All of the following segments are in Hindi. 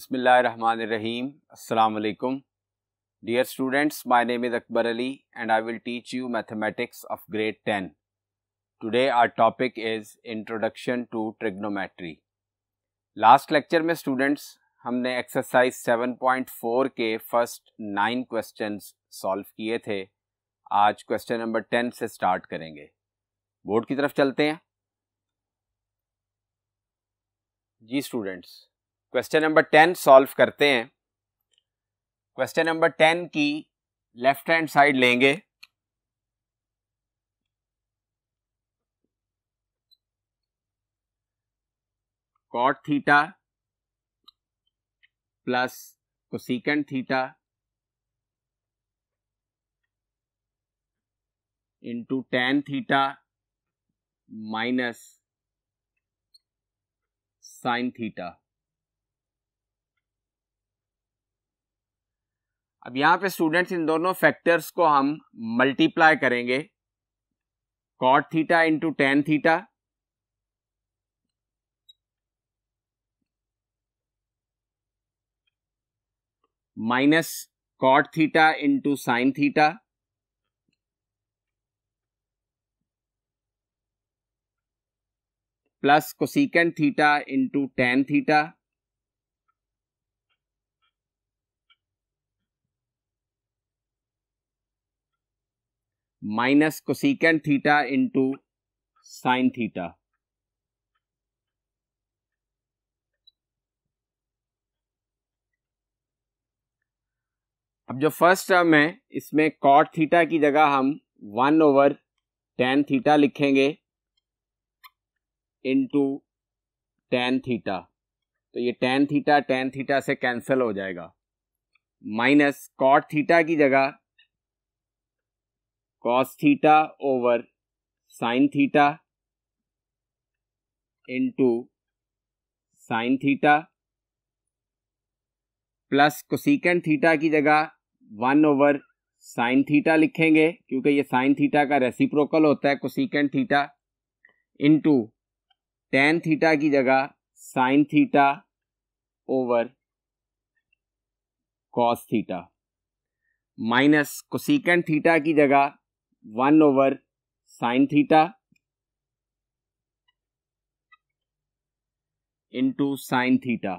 बसमिल रहीम अलकुम dear students my name is Akbar Ali and I will teach you mathematics of grade ten today our topic is introduction to trigonometry last lecture में स्टूडेंट्स हमने एक्सरसाइज सेवन पॉइंट फोर के फर्स्ट नाइन क्वेश्चन सॉल्व किए थे आज क्वेश्चन नंबर टेन से स्टार्ट करेंगे बोर्ड की तरफ चलते हैं जी students question number ten solve करते हैं क्वेश्चन नंबर टेन की लेफ्ट हैंड साइड लेंगे cot theta plus cosecant theta into tan theta minus sine theta अब यहाँ पे स्टूडेंट्स इन दोनों फैक्टर्स को हम मल्टीप्लाई करेंगे cot theta into tan theta minus cot theta into sine theta plus cosecant theta into tan theta minus cosecant theta into sine theta अब जो फर्स्ट टर्म है इसमें कॉट थीटा की जगह हम वन ओवर टेन थीटा लिखेंगे इंटू टेन थीटा तो ये टेन थीटा टेन थीटा से कैंसिल हो जाएगा माइनस कॉट थीटा की जगह cos theta over sine theta into sine theta plus cosecant theta की जगह वन ओवर साइन थीटा लिखेंगे क्योंकि ये साइन थीटा का रेसिप्रोकल होता है cosecant theta into tan theta की जगह sine theta over cos theta minus cosecant theta की जगह one over sine theta into sine theta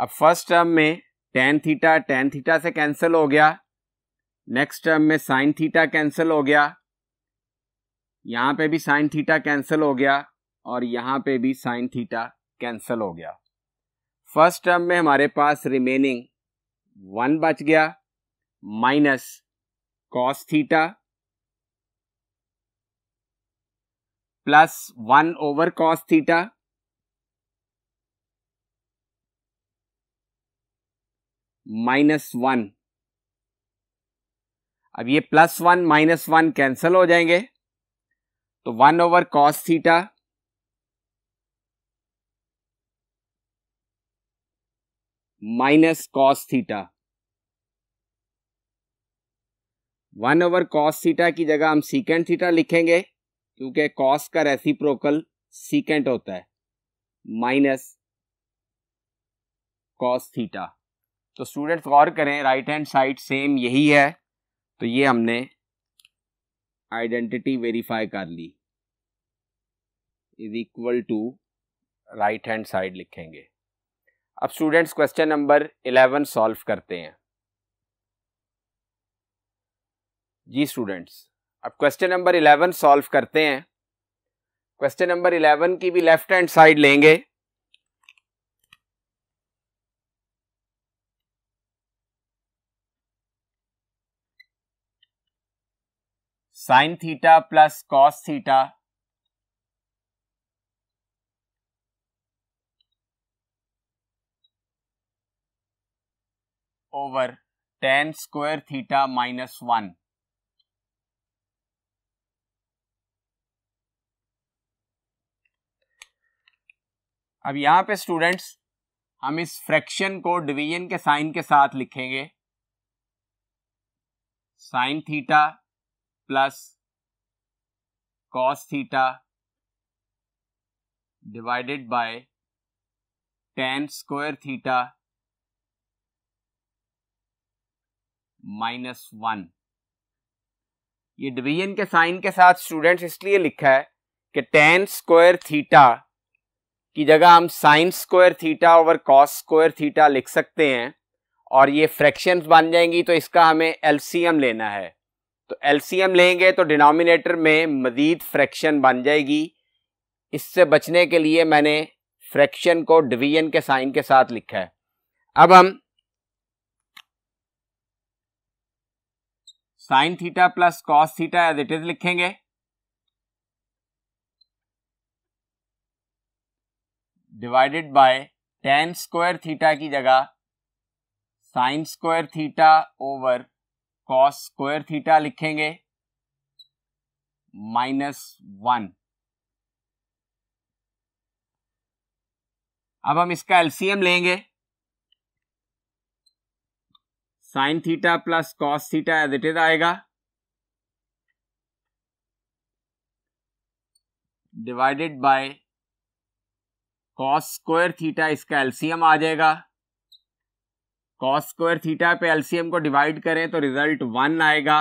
अब फर्स्ट टर्म में टेन थीटा टेन थीटा से कैंसिल हो गया नेक्स्ट टर्म में साइन थीटा कैंसिल हो गया यहां पे भी साइन थीटा कैंसिल हो गया और यहां पे भी साइन थीटा कैंसिल हो गया फर्स्ट टर्म में हमारे पास रिमेनिंग वन बच गया minus cos theta plus one over cos theta minus one अब ये plus one minus one cancel हो जाएंगे तो one over cos theta minus cos theta one over cos theta की जगह हम सीकेंट थीटा लिखेंगे क्योंकि कॉस का रेसिप्रोकल सीकेंट होता है माइनस कॉस थीटा तो स्टूडेंट्स गौर करें राइट हैंड साइड सेम यही है तो ये हमने आइडेंटिटी वेरीफाई कर ली is equal to right hand side लिखेंगे अब students question number eleven solve करते हैं जी स्टूडेंट्स अब क्वेश्चन नंबर इलेवन सॉल्व करते हैं क्वेश्चन नंबर इलेवन की भी लेफ्ट हैंड साइड लेंगे sine theta plus cos theta over tan square theta minus 1. अब यहां पे स्टूडेंट्स हम इस फ्रैक्शन को डिवीजन के साइन के साथ लिखेंगे sine theta plus cos theta divided by tan square theta minus one ये डिवीजन के साइन के साथ स्टूडेंट्स इसलिए लिखा है कि टेन स्क्वायर थीटा की जगह हम sine square theta over cos square theta लिख सकते हैं और ये फ्रैक्शंस बन जाएंगी तो इसका हमें एलसीएम लेना है तो एलसीएम लेंगे तो डिनोमिनेटर में मज़ीद फ्रैक्शन बन जाएगी इससे बचने के लिए मैंने फ्रैक्शन को डिवीजन के साइन के साथ लिखा है अब हम sine theta plus cos theta as it is लिखेंगे divided by tan square theta की जगह sine square theta over cos square theta लिखेंगे माइनस वन अब हम इसका एलसीएम लेंगे sine theta plus cos theta as it is आएगा divided by cos square theta इसका एलसीएम आ जाएगा कॉस स्क्वायर थीटा पे एलसीएम को डिवाइड करें तो रिजल्ट वन आएगा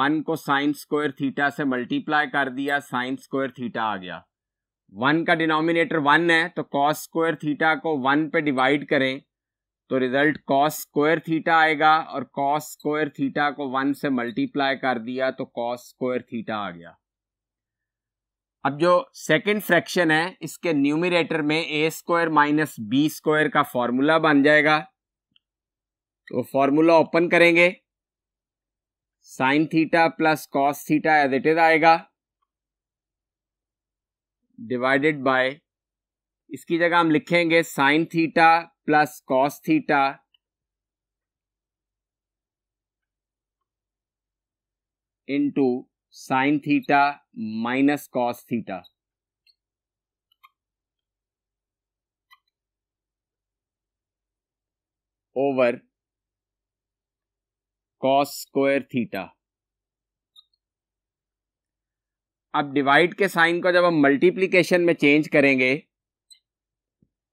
वन को साइन स्क्वायर थीटा से मल्टीप्लाई कर दिया साइन स्क्वायर थीटा आ गया वन का डिनोमिनेटर वन है तो कॉस स्क्वायर थीटा को वन पे डिवाइड करें तो रिजल्ट कॉस स्क्वायर थीटा आएगा और कॉस स्क्वायर थीटा को वन से मल्टीप्लाई कर दिया तो कॉस स्क्वायर थीटा आ गया अब जो सेकंड फ्रैक्शन है इसके न्यूमिरेटर में a square minus b square का फॉर्मूला बन जाएगा तो फॉर्मूला ओपन करेंगे sine theta plus cos theta as it is आएगा डिवाइडेड बाय इसकी जगह हम लिखेंगे sine theta plus cos theta into sine theta minus cos theta over cos square theta अब डिवाइड के साइन को जब हम मल्टीप्लीकेशन में चेंज करेंगे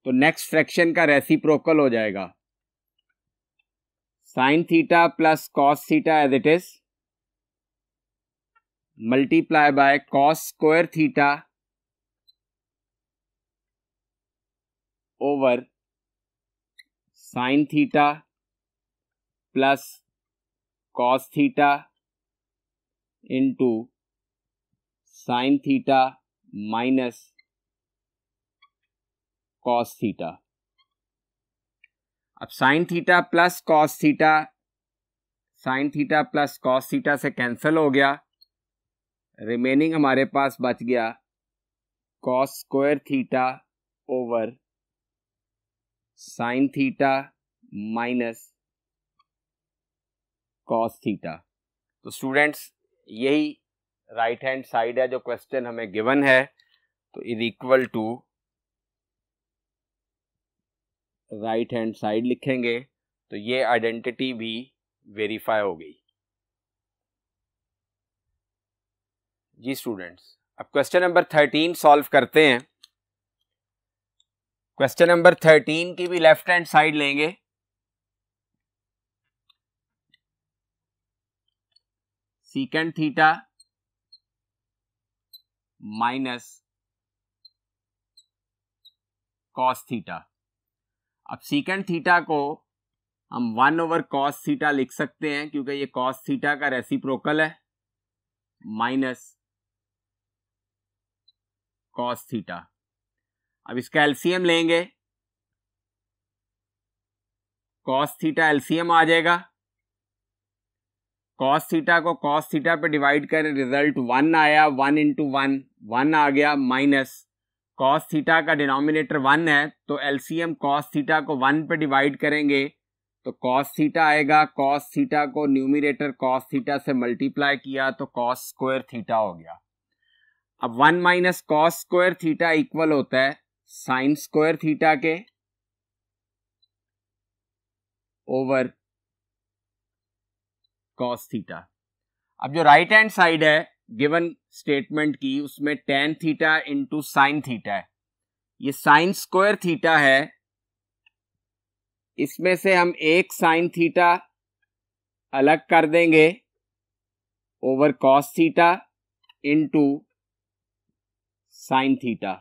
तो नेक्स्ट फ्रैक्शन का रेसिप्रोकल हो जाएगा sine theta plus cos theta as it is multiply by cos square theta over sine theta plus cos theta into sine theta minus cos theta अब sine theta plus cos theta sine theta plus cos theta से कैंसिल हो गया रिमेनिंग हमारे पास बच गया cos square theta over sine theta minus cos theta तो स्टूडेंट्स यही राइट हैंड साइड है जो क्वेश्चन हमें गिवन है तो is equal to right hand side लिखेंगे तो ये आइडेंटिटी भी वेरीफाई हो गई जी स्टूडेंट्स अब क्वेश्चन नंबर थर्टीन सॉल्व करते हैं क्वेश्चन नंबर थर्टीन की भी लेफ्ट हैंड साइड लेंगे secant theta minus cos theta अब सीकेंड थीटा को हम वन ओवर कॉस थीटा लिख सकते हैं क्योंकि ये कॉस थीटा का रेसिप्रोकल है माइनस कॉस थीटा अब इसका एलसीएम लेंगे कॉस थीटा एलसीएम आ जाएगा कॉस थीटा को कॉस थीटा पे डिवाइड करें रिजल्ट वन आया वन इंटू वन वन आ गया माइनस कॉस थीटा का डिनोमिनेटर वन है तो एलसीएम कॉस थीटा को वन पे डिवाइड करेंगे तो कॉस थीटा आएगा कॉस थीटा को न्यूमिनेटर कॉस थीटा से मल्टीप्लाई किया तो कॉस स्क्वायर थीटा हो गया अब one minus cos square theta equal होता है साइन स्क्वायर थीटा के ओवर कॉस थीटा अब जो राइट हैंड साइड है गिवन स्टेटमेंट की उसमें tan theta into sine theta है ये साइन स्क्वायर थीटा है इसमें से हम एक साइन थीटा अलग कर देंगे over cos theta into sine theta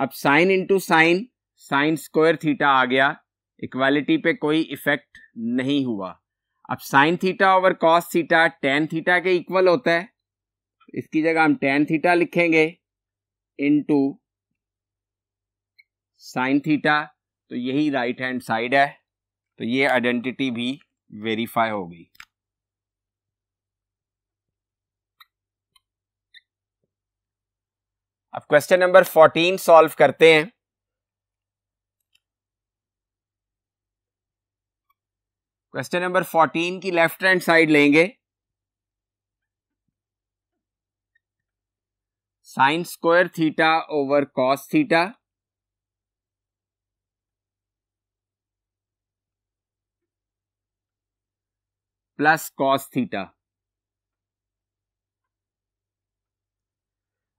अब sine into sine sine square theta आ गया इक्वालिटी पे कोई इफेक्ट नहीं हुआ अब sine theta over cos theta tan theta के इक्वल होता है इसकी जगह हम टेन थीटा लिखेंगे इनटू साइन थीटा तो यही राइट हैंड साइड है तो ये आइडेंटिटी भी वेरीफाई हो गई अब क्वेश्चन नंबर फोर्टीन सॉल्व करते हैं क्वेश्चन नंबर फोर्टीन की लेफ्ट हैंड साइड लेंगे sine square theta over cos theta plus cos theta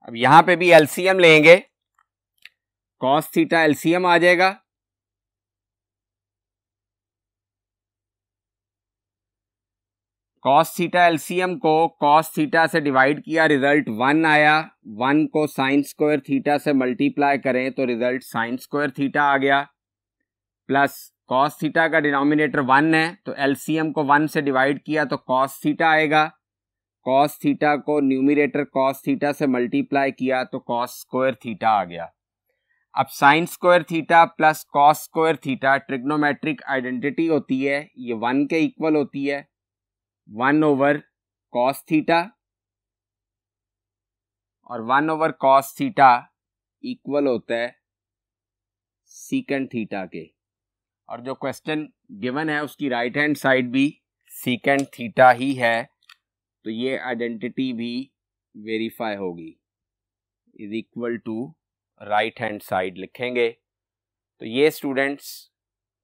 अब यहां पे भी एलसीएम लेंगे कॉस थीटा एलसीएम आ जाएगा कॉस थीटा एलसीएम को कॉस थीटा से डिवाइड किया रिजल्ट वन आया वन को साइन स्क्वायर थीटा से मल्टीप्लाई करें तो रिजल्ट साइन स्क्वायर थीटा आ गया प्लस कॉस थीटा का डिनोमिनेटर वन है तो एलसीएम को वन से डिवाइड किया तो कॉस थीटा आएगा कॉस थीटा को न्यूमिनेटर कॉस थीटा से मल्टीप्लाई किया तो कॉस स्क्वायर थीटा आ गया अब sine square theta plus cos square theta trigonometric identity होती है ये वन के इक्वल होती है वन ओवर कॉस थीटा और one over cos theta equal होता है सीकेंड थीटा के और जो क्वेश्चन गिवन है उसकी राइट हैंड साइड भी सीकेंड थीटा ही है तो ये आइडेंटिटी भी वेरीफाई होगी is equal to right hand side लिखेंगे तो ये स्टूडेंट्स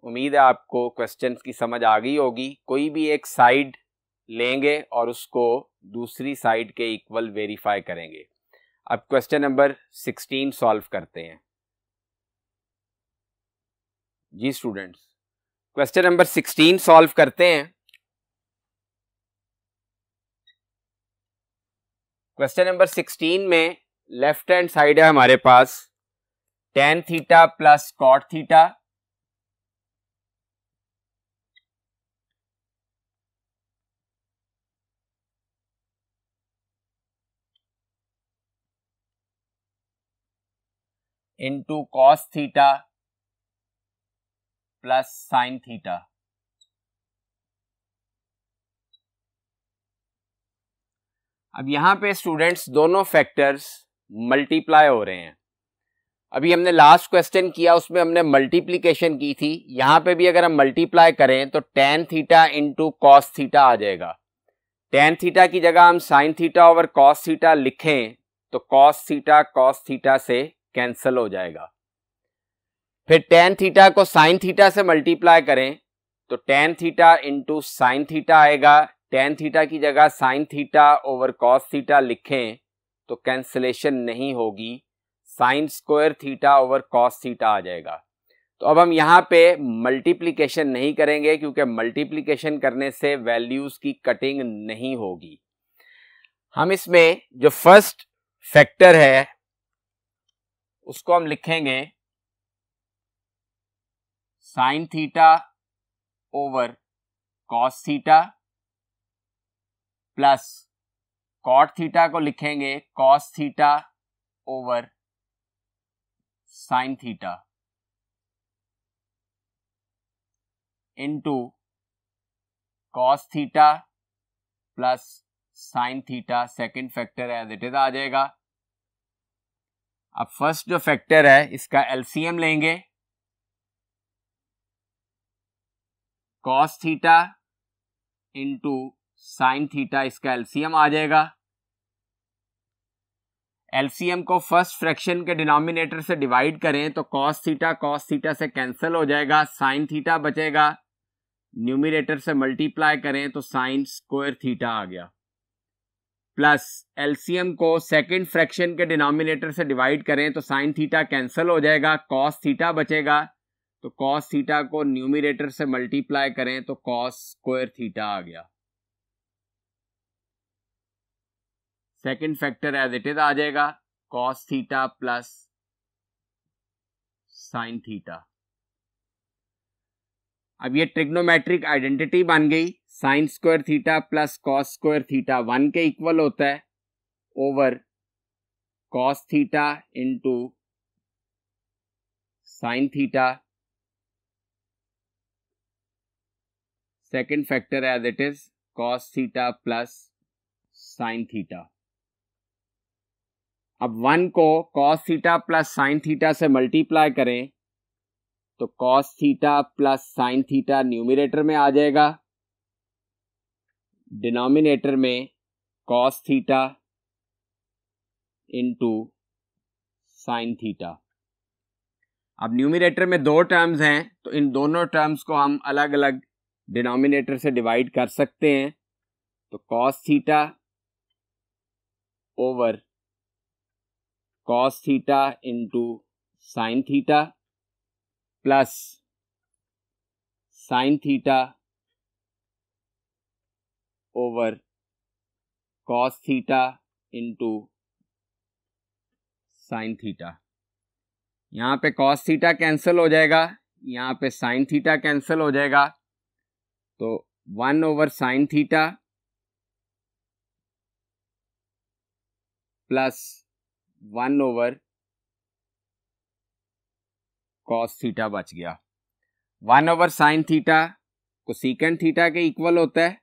उम्मीद है आपको क्वेश्चन की समझ आ गई होगी कोई भी एक साइड लेंगे और उसको दूसरी साइड के इक्वल वेरीफाई करेंगे अब क्वेश्चन नंबर सिक्सटीन सॉल्व करते हैं जी students question number sixteen solve करते हैं क्वेश्चन नंबर सिक्सटीन में लेफ्ट हैंड साइड है हमारे पास tan theta plus cot theta into cos theta plus sine theta अब यहां पे स्टूडेंट्स दोनों फैक्टर्स मल्टीप्लाई हो रहे हैं अभी हमने लास्ट क्वेश्चन किया उसमें हमने मल्टीप्लीकेशन की थी यहां पे भी अगर हम मल्टीप्लाई करें तो tan theta into cos theta आ जाएगा टेन थीटा की जगह हम sine theta over cos theta लिखें तो कॉस थीटा कॉस थीटा से कैंसिल हो जाएगा फिर टेन थीटा को साइन थीटा से मल्टीप्लाई करें तो tan theta into sine theta आएगा टेन थीटा की जगह sine theta over cos theta लिखें तो कैंसलेशन नहीं होगी sine square theta over cos theta आ जाएगा तो अब हम यहाँ पे मल्टीप्लिकेशन नहीं करेंगे क्योंकि मल्टीप्लिकेशन करने से वैल्यूज़ की कटिंग नहीं होगी हम इसमें जो फर्स्ट फैक्टर है उसको हम लिखेंगे sine theta over cos theta plus cot theta को लिखेंगे cos theta over sine theta into cos theta plus sine theta second factor as it is आ जाएगा अब फर्स्ट जो फैक्टर है इसका एलसीएम लेंगे cos theta into sine theta इसका एलसीएम आ जाएगा एलसीएम को फर्स्ट फ्रैक्शन के डिनोमिनेटर से डिवाइड करें तो कॉस थीटा कॉस थीटा से कैंसिल हो जाएगा साइन थीटा बचेगा न्यूमिनेटर से मल्टीप्लाई करें तो साइन स्क्वायर थीटा आ गया प्लस एलसीएम को सेकंड फ्रैक्शन के डिनोमिनेटर से डिवाइड करें तो साइन थीटा कैंसिल हो जाएगा कॉस थीटा बचेगा तो कॉस थीटा को न्यूमिनेटर से मल्टीप्लाई करें तो कॉस स्क्वायर थीटा आ गया second factor as it is आ जाएगा cos theta plus sine theta अब ये ट्रिग्नोमेट्रिक आइडेंटिटी बन गई sine square theta plus cos square theta one के इक्वल होता है over cos theta into sine theta second factor है that is cos theta plus sine theta अब वन को cos theta plus sine theta से मल्टीप्लाई करें तो cos theta plus sine theta numerator में आ जाएगा डिनोमिनेटर में cos theta into sine theta अब न्यूमिनेटर में दो टर्म्स हैं तो इन दोनों टर्म्स को हम अलग अलग डिनोमिनेटर से डिवाइड कर सकते हैं तो cos theta over cos theta into sine theta plus sine theta over cos theta into sine theta यहाँ पे कॉस थीटा कैंसिल हो जाएगा यहाँ पे साइन थीटा कैंसिल हो जाएगा तो one over sine theta plus one over cos theta बच गया वन ओवर साइन थीटा को सीकेंड थीटा के इक्वल होता है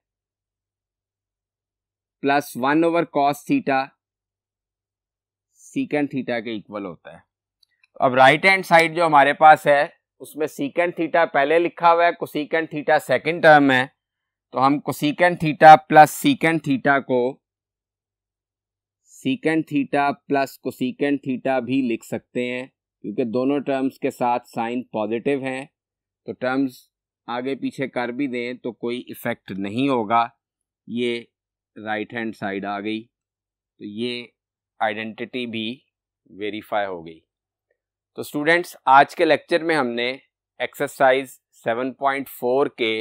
plus one over cos theta secant theta के इक्वल होता है अब राइट हैंड साइड जो हमारे पास है उसमें सीकेंड थीटा पहले लिखा हुआ है कोसीकेंड थीटा सेकंड टर्म है तो हम cosecant theta plus secant theta को secant theta plus cosecant theta भी लिख सकते हैं क्योंकि दोनों टर्म्स के साथ साइन पॉजिटिव हैं तो टर्म्स आगे पीछे कर भी दें तो कोई इफ़ेक्ट नहीं होगा ये राइट हैंड साइड आ गई तो ये आइडेंटिटी भी वेरीफाई हो गई तो स्टूडेंट्स आज के लेक्चर में हमने एक्सरसाइज 7.4 के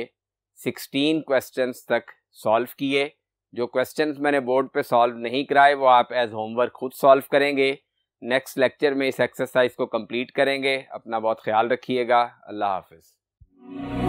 16 क्वेश्चंस तक सॉल्व किए जो क्वेश्चंस मैंने बोर्ड पे सॉल्व नहीं कराए वो आप एज होमवर्क खुद सॉल्व करेंगे नेक्स्ट लेक्चर में इस एक्सरसाइज को कंप्लीट करेंगे अपना बहुत ख्याल रखिएगा अल्लाह हाफिज़